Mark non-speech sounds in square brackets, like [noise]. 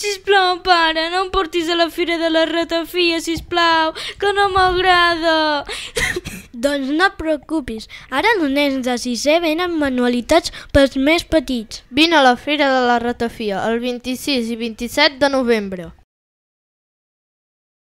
Sisplau, pare, no em portis a la fira de la ratafia, sisplau, que no m'agrada. [laughs] doncs no et preocupis, ara els nens de sisè venen manualitats pels més petits. Vine a la fira de la ratafia el 26 i 27 de novembre.